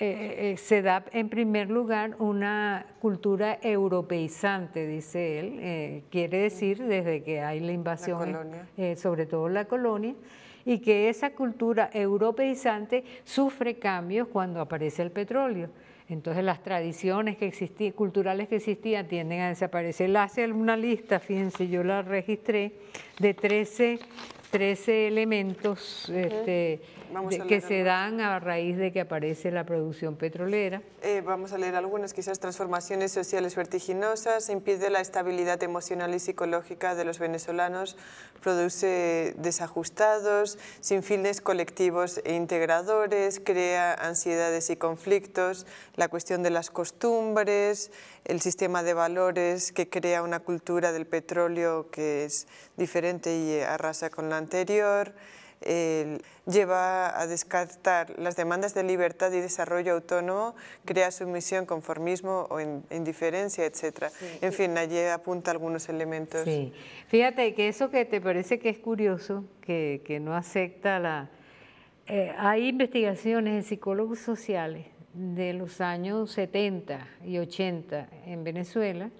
eh, eh, se da en primer lugar una cultura europeizante, dice él, quiere decir desde que hay la invasión, sobre todo la colonia, y que esa cultura europeizante sufre cambios cuando aparece el petróleo. Entonces las tradiciones que culturales que existían tienden a desaparecer. Él hace una lista, fíjense, yo la registré, de 13, elementos este, que se dan a raíz de que aparece la producción petrolera. Eh, vamos a leer algunas, quizás transformaciones sociales vertiginosas, impide la estabilidad emocional y psicológica de los venezolanos, produce desajustados, sin fines colectivos e integradores, crea ansiedades y conflictos, la cuestión de las costumbres, el sistema de valores que crea una cultura del petróleo que es diferente y arrasa con la anterior, lleva a descartar las demandas de libertad y desarrollo autónomo, crea sumisión, conformismo o indiferencia, etc. En fin, allí apunta algunos elementos. Sí. Fíjate que eso que te parece que es curioso, que, que no acepta la... Eh, hay investigaciones de psicólogos sociales de los años 70 y 80 en Venezuela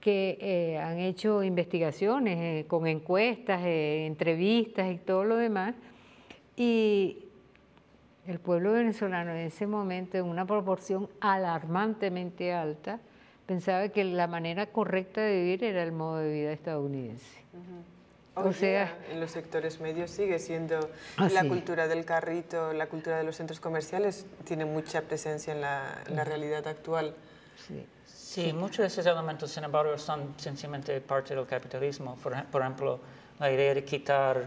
que eh, han hecho investigaciones eh, con encuestas, eh, entrevistas y todo lo demás. Y el pueblo venezolano en ese momento, en una proporción alarmantemente alta, pensaba que la manera correcta de vivir era el modo de vida estadounidense. o sea, en los sectores medios sigue siendo ah, la cultura del carrito, la cultura de los centros comerciales tiene mucha presencia en la, realidad actual. Sí. Sí, muchos de esos elementos, sin embargo, son sencillamente parte del capitalismo. Por, ejemplo, la idea de quitar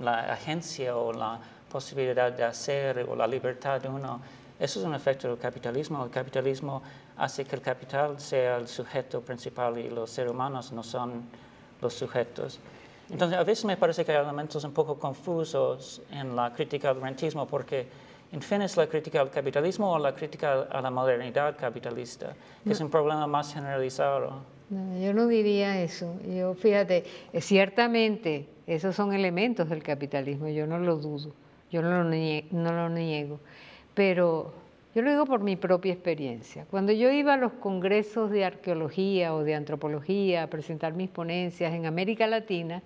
la agencia o la posibilidad de hacer o la libertad de uno, eso es un efecto del capitalismo. El capitalismo hace que el capital sea el sujeto principal y los seres humanos no son los sujetos. Entonces, a veces me parece que hay elementos un poco confusos en la crítica al rentismo porque en fin es la crítica al capitalismo o la crítica a la modernidad capitalista, que es un problema más generalizado. yo no diría eso. Yo, fíjate, eh, ciertamente esos son elementos del capitalismo, yo no lo dudo, yo no lo, niego, Pero yo lo digo por mi propia experiencia. Cuando yo iba a los congresos de arqueología o de antropología a presentar mis ponencias en América Latina,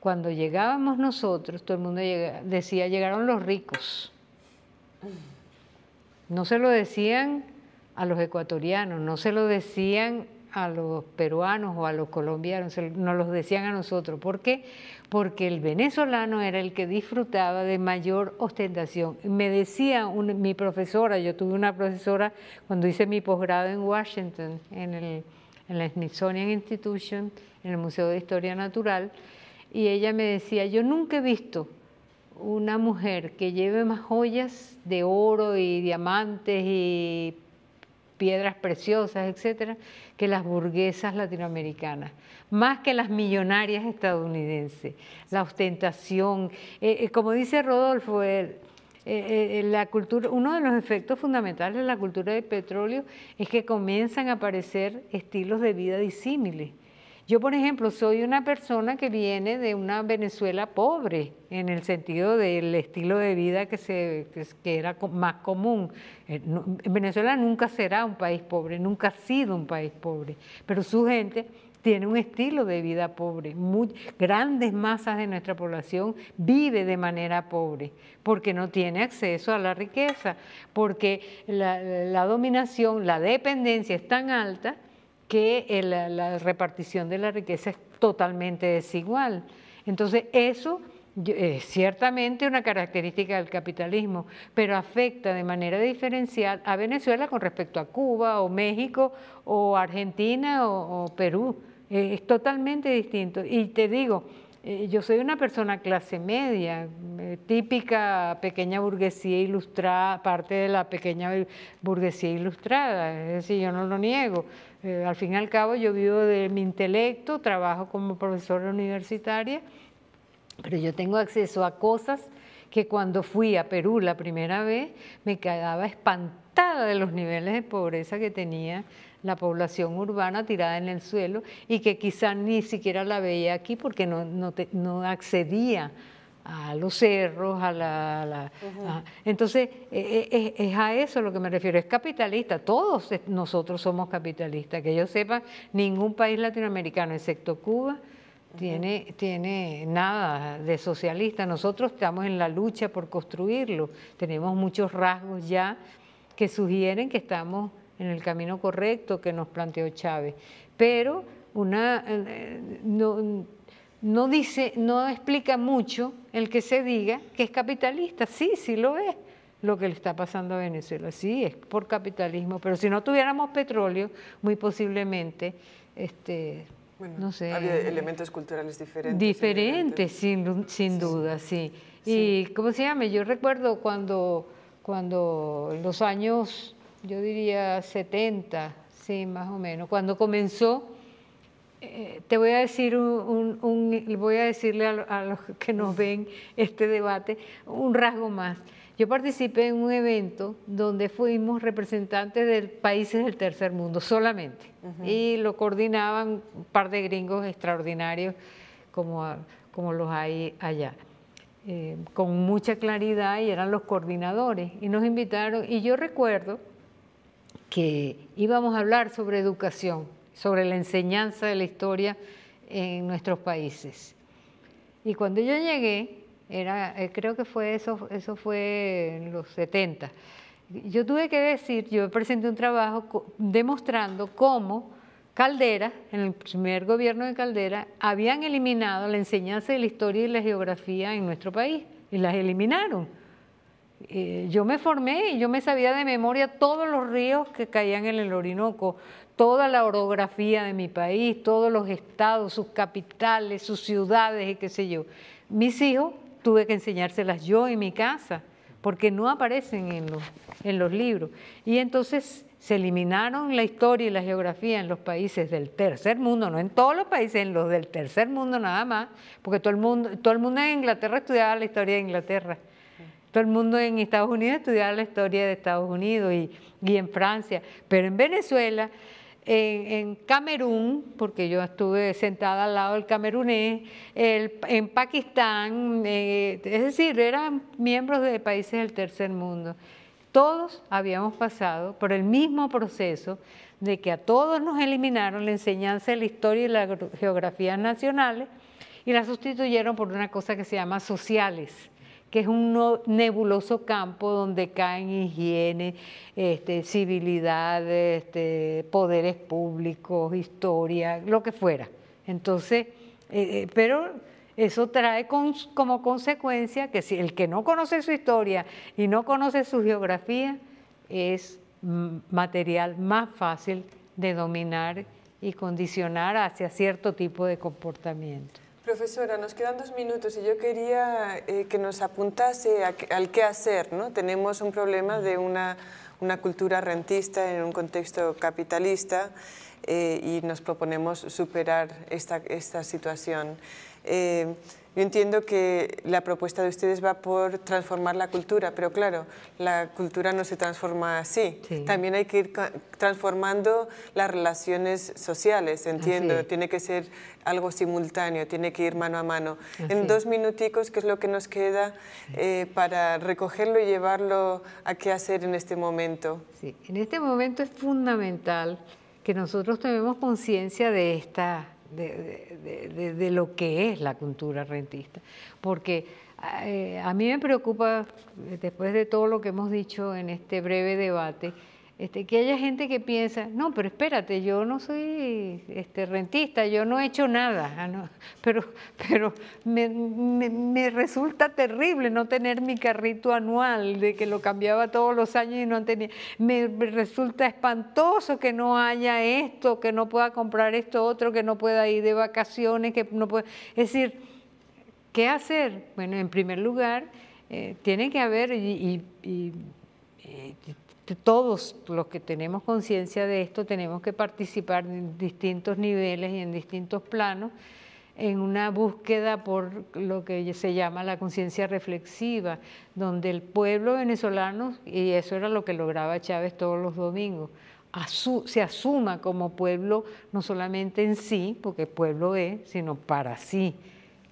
cuando llegábamos nosotros, todo el mundo decía, llegaron los ricos. No se lo decían a los ecuatorianos, no se lo decían a los peruanos o a los colombianos, no los decían a nosotros. ¿Por qué? Porque el venezolano era el que disfrutaba de mayor ostentación. Me decía mi profesora, yo tuve una profesora cuando hice mi posgrado en Washington, en, en la Smithsonian Institution, en el Museo de Historia Natural, y ella me decía, yo nunca he visto una mujer que lleve más joyas de oro y diamantes y piedras preciosas, etcétera, que las burguesas latinoamericanas, más que las millonarias estadounidenses. La ostentación, eh, eh, como dice Rodolfo, eh, la cultura, uno de los efectos fundamentales de la cultura del petróleo es que comienzan a aparecer estilos de vida disímiles. Yo, por ejemplo, soy una persona que viene de una Venezuela pobre, en el sentido del estilo de vida que, se, era más común. Eh, Venezuela nunca será un país pobre, nunca ha sido un país pobre, pero su gente tiene un estilo de vida pobre. grandes masas de nuestra población vive de manera pobre porque no tiene acceso a la riqueza, porque la dominación, la dependencia es tan alta que eh, la, repartición de la riqueza es totalmente desigual. Entonces, eso es eh, ciertamente una característica del capitalismo, pero afecta de manera diferencial a Venezuela con respecto a Cuba o México o Argentina o, o Perú. Eh, es totalmente distinto. Y te digo, eh, yo soy una persona clase media, eh, típica pequeña burguesía ilustrada, parte de la pequeña burguesía ilustrada, es decir, yo no lo niego. Eh, al fin y al cabo yo vivo de mi intelecto, trabajo como profesora universitaria, pero yo tengo acceso a cosas que cuando fui a Perú la primera vez me quedaba espantada de los niveles de pobreza que tenía la población urbana tirada en el suelo y que quizá ni siquiera la veía aquí porque no, no, no accedía a los cerros, a la... entonces, e, e, e, es, a eso lo que me refiero, es capitalista, todos nosotros somos capitalistas, que yo sepa, ningún país latinoamericano, excepto Cuba, tiene, tiene nada de socialista, nosotros estamos en la lucha por construirlo, tenemos muchos rasgos ya que sugieren que estamos en el camino correcto que nos planteó Chávez. Pero una, eh, no, dice, no explica mucho el que se diga que es capitalista. Sí, sí lo es lo que le está pasando a Venezuela. Sí, es por capitalismo, pero si no tuviéramos petróleo, muy posiblemente, este, no sé. Había eh, elementos culturales diferentes. Diferentes, sin, sin duda, sí. Y, ¿cómo se llama? Yo recuerdo cuando, cuando los años yo diría 70, sí, más o menos. Cuando comenzó, eh, te voy a decir un, voy a decirle a, los que nos ven este debate un rasgo más. Yo participé en un evento donde fuimos representantes de países del tercer mundo solamente y lo coordinaban un par de gringos extraordinarios como, como los hay allá. Eh, con mucha claridad y eran los coordinadores y nos invitaron y yo recuerdo que íbamos a hablar sobre educación, sobre la enseñanza de la historia en nuestros países. Y cuando yo llegué, era, eh, creo que fue eso, eso fue en los 70, yo tuve que decir, yo presenté un trabajo demostrando cómo Caldera, en el primer gobierno de Caldera, habían eliminado la enseñanza de la historia y la geografía en nuestro país, y las eliminaron. Eh, yo me formé y yo me sabía de memoria todos los ríos que caían en el Orinoco, toda la orografía de mi país, todos los estados, sus capitales, sus ciudades y qué sé yo. Mis hijos tuve que enseñárselas yo en mi casa, porque no aparecen en los, libros. Y entonces se eliminaron la historia y la geografía en los países del tercer mundo, no en todos los países, en los del tercer mundo nada más, porque todo el mundo, todo el mundo en Inglaterra estudiaba la historia de Inglaterra todo el mundo en Estados Unidos estudiaba la historia de Estados Unidos y, en Francia, pero en Venezuela, en, Camerún, porque yo estuve sentada al lado del camerunés, en Pakistán, eh, es decir, eran miembros de países del tercer mundo. Todos habíamos pasado por el mismo proceso de que a todos nos eliminaron la enseñanza de la historia y la geografía nacionales y la sustituyeron por una cosa que se llama sociales que es un nebuloso campo donde caen higiene, este, civilidades, este, poderes públicos, historia, lo que fuera. Entonces, eh, eh, pero eso trae como consecuencia que si el que no conoce su historia y no conoce su geografía es material más fácil de dominar y condicionar hacia cierto tipo de comportamiento. Profesora, nos quedan dos minutos y yo quería eh, que nos apuntase al qué hacer. ¿no? Tenemos un problema de una, cultura rentista en un contexto capitalista eh, y nos proponemos superar esta, situación. Eh, yo entiendo que la propuesta de ustedes va por transformar la cultura, pero claro, la cultura no se transforma así. También hay que ir transformando las relaciones sociales, entiendo. Tiene que ser algo simultáneo, tiene que ir mano a mano. En dos minuticos, ¿qué es lo que nos queda eh, para recogerlo y llevarlo a qué hacer en este momento? en este momento es fundamental que nosotros tomemos conciencia de esta de, de, lo que es la cultura rentista. Porque eh, a mí me preocupa, después de todo lo que hemos dicho en este breve debate, este, que haya gente que piensa, no, pero espérate, yo no soy este, rentista, yo no he hecho nada, ah, pero, pero me, resulta terrible no tener mi carrito anual, de que lo cambiaba todos los años y no tenía, me resulta espantoso que no haya esto, que no pueda comprar esto otro, que no pueda ir de vacaciones, que no pueda... Es decir, ¿qué hacer? Bueno, en primer lugar, eh, tiene que haber eh, todos los que tenemos conciencia de esto tenemos que participar en distintos niveles y en distintos planos en una búsqueda por lo que se llama la conciencia reflexiva, donde el pueblo venezolano, y eso era lo que lograba Chávez todos los domingos, se asuma como pueblo no solamente en sí, porque pueblo es, sino para sí.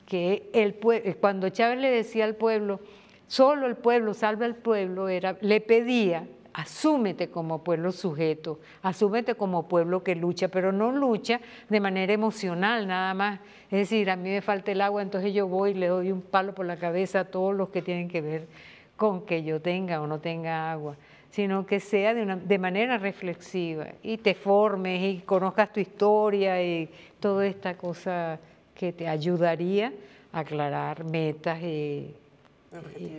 Que cuando Chávez le decía al pueblo, solo el pueblo salva al pueblo, era, le pedía asúmete como pueblo sujeto, asúmete como pueblo que lucha, pero no lucha de manera emocional nada más. Es decir, a mí me falta el agua, entonces yo voy y le doy un palo por la cabeza a todos los que tienen que ver con que yo tenga o no tenga agua, sino que sea de, una, de manera reflexiva y te formes y conozcas tu historia y toda esta cosa que te ayudaría a aclarar metas y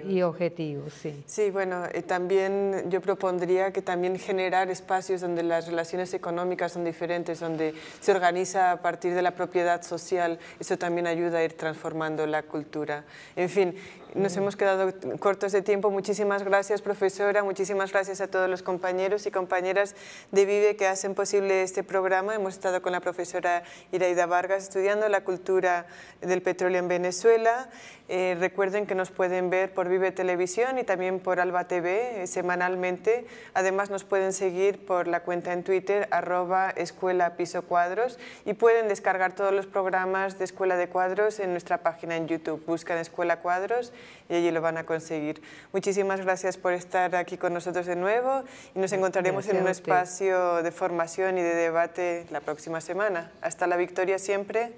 y, objetivos, sí. Sí, bueno, eh, también yo propondría que también generar espacios donde las relaciones económicas son diferentes, donde se organiza a partir de la propiedad social, eso también ayuda a ir transformando la cultura. En fin, nos hemos quedado cortos de este tiempo. Muchísimas gracias, profesora. Muchísimas gracias a todos los compañeros y compañeras de Vive que hacen posible este programa. Hemos estado con la profesora Iraida Vargas estudiando la cultura del petróleo en Venezuela. Eh, recuerden que nos pueden ver por Vive Televisión y también por Alba TV eh, semanalmente. Además nos pueden seguir por la cuenta en Twitter, arroba escuela piso cuadros y pueden descargar todos los programas de Escuela de Cuadros en nuestra página en YouTube. Buscan Escuela Cuadros y allí lo van a conseguir. Muchísimas gracias por estar aquí con nosotros de nuevo y nos encontraremos en un espacio de formación y de debate la próxima semana. Hasta la victoria siempre,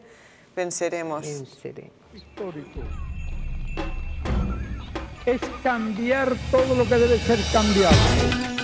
venceremos. Venceremos. Histórico es cambiar todo lo que debe ser cambiado.